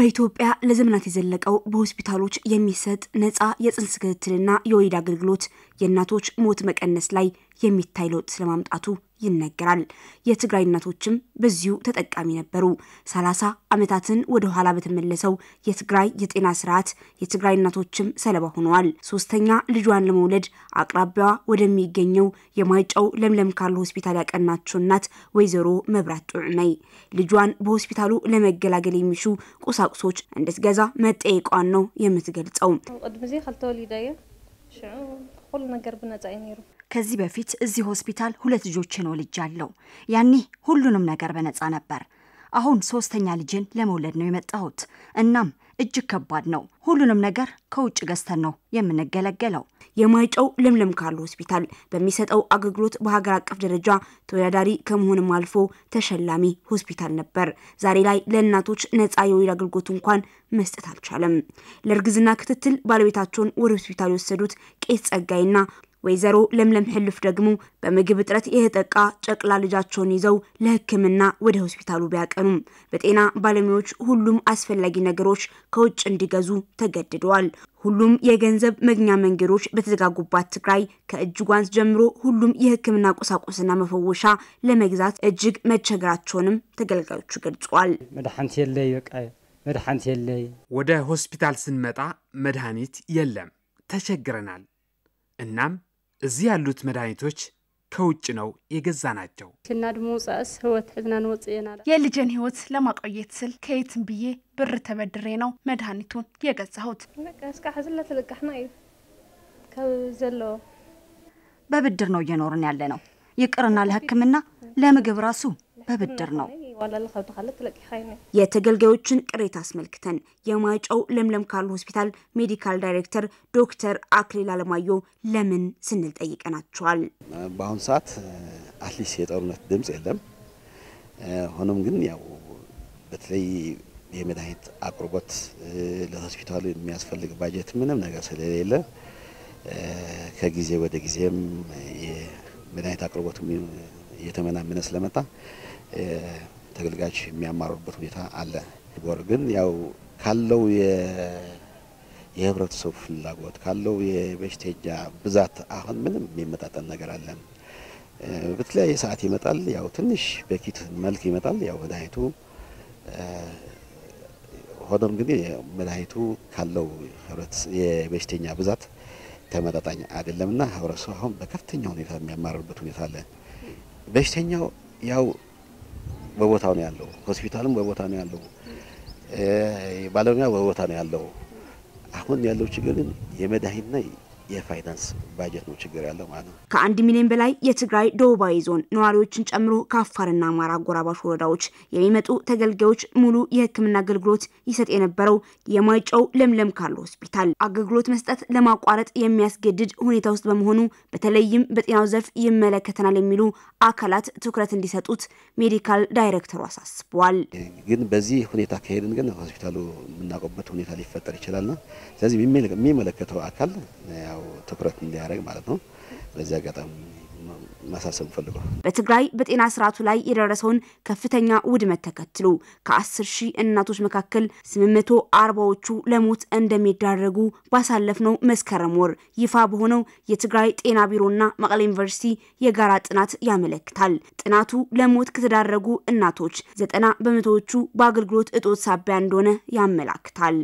በኢትዮጵያ ለዘመናት የዘለቀው በሆስፒታሎች የሚሰጥ ነፃ የጽንስ ክትትልና የወሊድ አገልግሎት የእናቶች ሞት መቀነስ ላይ የሚታይ ለውጥ ስለማምጣቱ ይነገራል። የትግራይ እናቶችም በዚሁ ተጠቃሚ ነበሩ። ሰላሳ ዓመታትን ወደ ኋላ በተመለሰው የትግራይ የጤና ስርዓት የትግራይ እናቶችም ሰለባ ሆነዋል። ሶስተኛ ልጇን ለመውለድ አቅራቢያዋ ወደሚገኘው የማይጨው ለምለም ካሉ ሆስፒታል ያቀናችው እናት ወይዘሮ መብራት ጡዕመይ ልጇን በሆስፒታሉ ለመገላገል የሚሹ ቁሳቁሶች እንድትገዛ መጠየቋን ነው የምትገልጸው። ቅድሚ ዜ ካልተወሊዳ እየ ሽዑ ኩሉ ነገር ብነጻ እዩ ነይሩ ከዚህ በፊት እዚህ ሆስፒታል ሁለት ልጆችን ወልጃለሁ። ያኔ ሁሉንም ነገር በነፃ ነበር። አሁን ሶስተኛ ልጅን ለመውለድ ነው የመጣሁት። እናም እጅግ ከባድ ነው። ሁሉንም ነገር ከውጭ ገዝተን ነው የምንገለገለው። የማይጨው ለምለም ካሉ ሆስፒታል በሚሰጠው አገልግሎት በሀገር አቀፍ ደረጃ ተወዳዳሪ ከመሆንም አልፎ ተሸላሚ ሆስፒታል ነበር። ዛሬ ላይ ለእናቶች ነፃ የወሊድ አገልግሎት እንኳን መስጠት አልቻለም። ለእርግዝና ክትትል ባለቤታቸውን ወደ ሆስፒታል የወሰዱት ቄስ ጸጋይና ወይዘሮ ለምለም ህልፍ ደግሞ በምግብ እጥረት የተጠቃ ጨቅላ ልጃቸውን ይዘው ለሕክምና ወደ ሆስፒታሉ ቢያቀኑም በጤና ባለሙያዎች ሁሉም አስፈላጊ ነገሮች ከውጭ እንዲገዙ ተገድደዋል። ሁሉም የገንዘብ መግኛ መንገዶች በተዘጋጉባት ትግራይ ከእጅ ጓንት ጀምሮ ሁሉም የህክምና ቁሳቁስና መፈወሻ ለመግዛት እጅግ መቸገራቸውንም ተገልጋዮቹ ገልጸዋል። የለይ በቃ መድኃኒት የለይ። ወደ ሆስፒታል ስንመጣ መድኃኒት የለም፣ ተቸግረናል። እናም እዚህ ያሉት መድኃኒቶች ከውጭ ነው የገዛ ናቸው። የልጄን ህይወት ለማቆየት ስል ከየትም ብዬ ብር ተበድሬ ነው መድኃኒቱን የገዛሁት። በብድር ነው እየኖርን ያለ ነው። ይቅርና ለህክምና ለምግብ ራሱ በብድር ነው። የተገልጋዮችን ቅሬታ አስመልክተን የማይጨው ለምለም ካሉ ሆስፒታል ሜዲካል ዳይሬክተር ዶክተር አክሊል አለማየሁ ለምን ስንል ጠይቀናቸዋል። በአሁኑ ሰዓት አትሊስ የጦርነት ድምፅ የለም። ሆኖም ግን ያው በተለይ የመድኃኒት አቅርቦት ለሆስፒታሉ የሚያስፈልግ ባጀት ምንም ነገር ስለሌለ ከጊዜ ወደ ጊዜም የመድኃኒት አቅርቦት እየተመናመነ ስለመጣ ተገልጋች የሚያማሩበት ሁኔታ አለ። ወር ግን ያው ካለው የህብረተሰቡ ፍላጎት ካለው የበሽተኛ ብዛት አሁን ምንም የሚመጣጠን ነገር አለ። በተለያየ ሰዓት ይመጣል። ያው ትንሽ በኪት መልክ ይመጣል። ያው መድኃኒቱ ሆኖም ግን መድኃኒቱ ካለው የበሽተኛ ብዛት ተመጣጣኝ አይደለምና ህብረተሰቡ አሁን በከፍተኛ ሁኔታ የሚያማርበት ሁኔታ አለ። በሽተኛው ያው በቦታው ነው ያለው። ሆስፒታልም በቦታ ነው ያለው። ባለሙያ በቦታ ነው ያለው። አሁን ያለው ችግር ግን የመድኃኒትና የፋይናንስ ባጀት ነው ችግር ያለው ማለት ነው። ከአንድ ሚሊዮን በላይ የትግራይ ደቡባዊ ዞን ነዋሪዎችን ጨምሮ ከአፋርና አማራ አጎራባሽ ወረዳዎች የሚመጡ ተገልጋዮች ሙሉ የሕክምና አገልግሎት ይሰጥ የነበረው የማይጨው ለምለም ካለው ሆስፒታል አገልግሎት መስጠት ለማቋረጥ የሚያስገድድ ሁኔታ ውስጥ በመሆኑ በተለይም በጤናው ዘርፍ ይመለከተናል የሚሉ አካላት ትኩረት እንዲሰጡት ሜዲካል ዳይሬክተሩ አሳስበዋል። ግን በዚህ ሁኔታ ከሄድን ግን ሆስፒታሉ የምናውቀበት ሁኔታ ሊፈጠር ይችላልና ስለዚህ የሚመለከተው አካል ያው ትኩረት እንዲያደርግ ማለት ነው። በዚህ አጋጣሚ ማሳሰብ ፈልገው በትግራይ በጤና ስርዓቱ ላይ የደረሰውን ከፍተኛ ውድመት ተከትሎ ከአስር ሺህ እናቶች መካከል ስምንት መቶ አርባዎቹ ለሞት እንደሚዳረጉ ባሳለፍነው መስከረም ወር ይፋ በሆነው የትግራይ ጤና ቢሮና መቀሌ ዩኒቨርሲቲ የጋራ ጥናት ያመለክታል። ጥናቱ ለሞት ከተዳረጉ እናቶች ዘጠና በመቶዎቹ በአገልግሎት እጦት ሳቢያ እንደሆነ ያመላክታል።